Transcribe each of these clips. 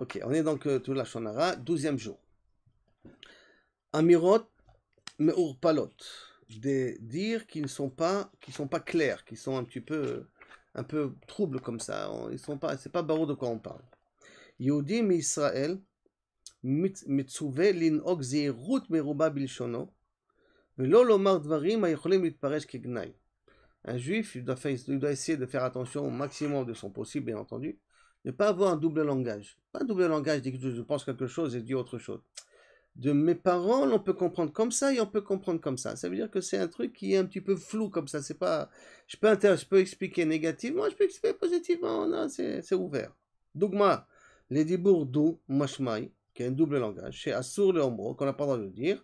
Ok, on est donc euh, tout la Shonara, douzième jour. Amirot meurpalot, des dires qui ne sont pas, qui sont pas clairs, qui sont un petit peu, euh, un peu troubles comme ça. Ils sont pas, c'est pas barreau de quoi on parle. Yodim Israël mitzuve lin'og zirut meruba bilshono, velo lomar dvarim hayicholim mitparesh kegnai. Un juif, il doit, faire, il doit essayer de faire attention au maximum de son possible, bien entendu, ne pas avoir un double langage. Pas un double langage, dit que je pense quelque chose et je dis autre chose. De mes parents, on peut comprendre comme ça et on peut comprendre comme ça. Ça veut dire que c'est un truc qui est un petit peu flou comme ça. C'est pas, je peux, je peux expliquer négativement, je peux expliquer positivement. c'est ouvert. Dougma, les Bourdou d'ou, qui est un double langage, chez Assur le Omro, qu'on n'a pas le droit de dire.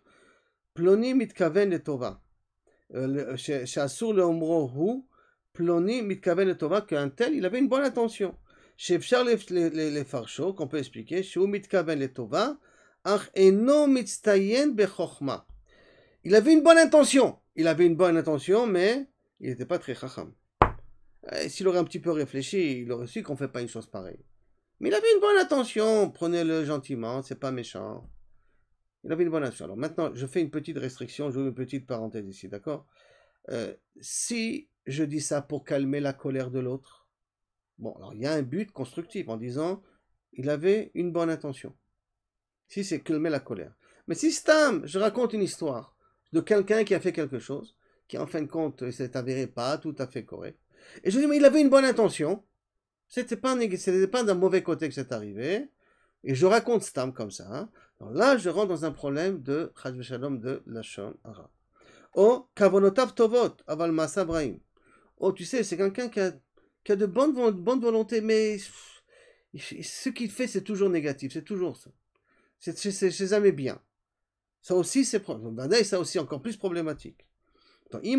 Ploni mitkaven le tova. Chez euh, Assur le Omro, ploni mitkaven le tova, qu'un tel, il avait une bonne attention qu'on peut expliquer, il avait une bonne intention. Il avait une bonne intention, mais il n'était pas très chacham. S'il aurait un petit peu réfléchi, il aurait su qu'on ne fait pas une chose pareille. Mais il avait une bonne intention. Prenez-le gentiment, c'est pas méchant. Il avait une bonne intention. Alors maintenant, je fais une petite restriction, je vous une petite parenthèse ici, d'accord euh, Si je dis ça pour calmer la colère de l'autre, Bon, alors il y a un but constructif en disant il avait une bonne intention. Si c'est calmer la colère. Mais si Stam, je raconte une histoire de quelqu'un qui a fait quelque chose, qui en fin de compte s'est avéré pas tout à fait correct, et je dis mais il avait une bonne intention, c'était pas, pas d'un mauvais côté que c'est arrivé, et je raconte Stam comme ça, hein. là je rentre dans un problème de Shalom de Lachon Ara. Oh, Aval Oh, tu sais, c'est quelqu'un qui a qui a de bonnes bonne volonté, mais ce qu'il fait, c'est toujours négatif, c'est toujours ça. C'est jamais bien. Ça aussi, c'est ben, ça aussi encore plus problématique. Mais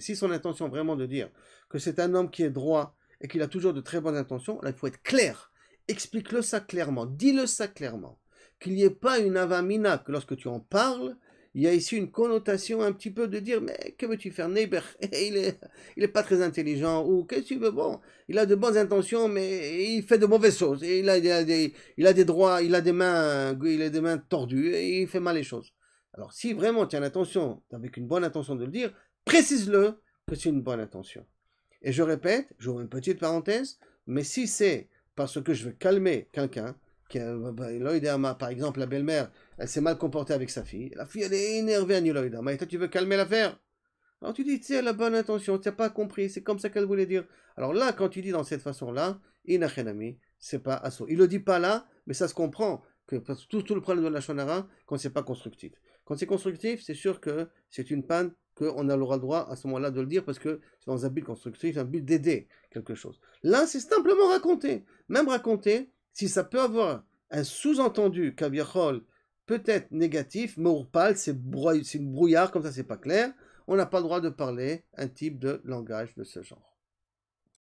si son intention vraiment de dire que c'est un homme qui est droit et qu'il a toujours de très bonnes intentions, là, il faut être clair. Explique-le ça clairement, dis-le ça clairement. Qu'il n'y ait pas une avamina, que lorsque tu en parles, il y a ici une connotation un petit peu de dire mais que veux-tu faire Neighbor il est, il est pas très intelligent ou qu'est-ce que tu veux bon il a de bonnes intentions mais il fait de mauvaises choses il a, il a, des droits il a des mains il a des mains tordues et il fait mal les choses alors si vraiment tu as l'intention avec une bonne intention de le dire précise-le que c'est une bonne intention et je répète j'ouvre une petite parenthèse mais si c'est parce que je veux calmer quelqu'un bah, bah, par exemple la belle-mère elle s'est mal comportée avec sa fille. La fille, elle est énervée à Niloïda. Mais toi, tu veux calmer l'affaire Alors tu dis, c'est la bonne intention, tu n'as pas compris, c'est comme ça qu'elle voulait dire. Alors là, quand tu dis dans cette façon-là, Inachenami, c'est pas assaut. Il le dit pas là, mais ça se comprend. Que, tout, le problème de la chanara quand c'est pas constructif. Quand c'est constructif, c'est sûr que c'est une panne, qu'on a le droit à ce moment-là de le dire, parce que c'est dans un but constructif, un but d'aider quelque chose. Là, c'est simplement raconter. Même raconter, si ça peut avoir un sous-entendu caviarole peut-être négatif, mais mourpal, c'est brouillard, comme ça c'est pas clair, on n'a pas le droit de parler un type de langage de ce genre.